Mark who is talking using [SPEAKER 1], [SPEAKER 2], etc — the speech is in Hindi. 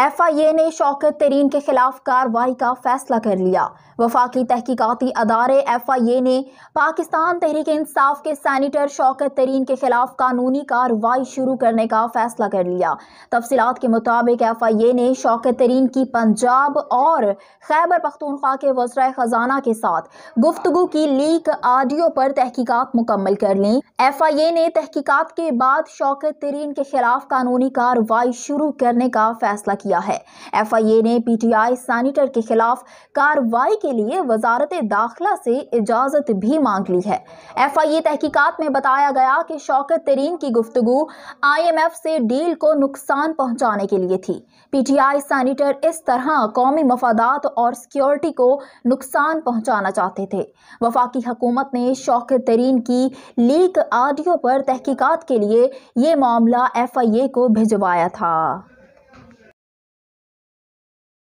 [SPEAKER 1] ए ने शौकत तरीन के खिलाफ कार्रवाई का फैसला कर लिया वफाकी तहकीकती अदारे ए ने पाकिस्तान तहरीक इंसाफ के सैनिटर शौकत तरीन के खिलाफ कानूनी कार्रवाई शुरू करने का फैसला कर लिया तफसीत के मुताबिक एफ आई ए ने शौकत तरीन की पंजाब और खैबर पख्तूनख्वा के वज्र खजाना के साथ गुफ्तु की लीक आडियो पर तहकीकत मुकम्मल कर ली एफ आई ए ने तहकीकत के बाद शौकत तरीन के खिलाफ कानूनी कार्रवाई शुरू करने का फैसला किया किया है एफआईए ने पीटीआई सैनिटर के खिलाफ कार्रवाई के लिए वजारत दाखिला से इजाजत भी मांग ली है एफआईए तहकीकात में बताया गया कि शौकत तरीन की गुफ्तगु आईएमएफ से डील को नुकसान पहुंचाने के लिए थी पीटीआई सैनिटर इस तरह कौमी मफादात और सिक्योरिटी को नुकसान पहुंचाना चाहते थे वफाकी हकूमत ने शौकत तरीन की लीक आडियो पर तहकीकात के लिए ये मामला एफआईए को भिजवाया था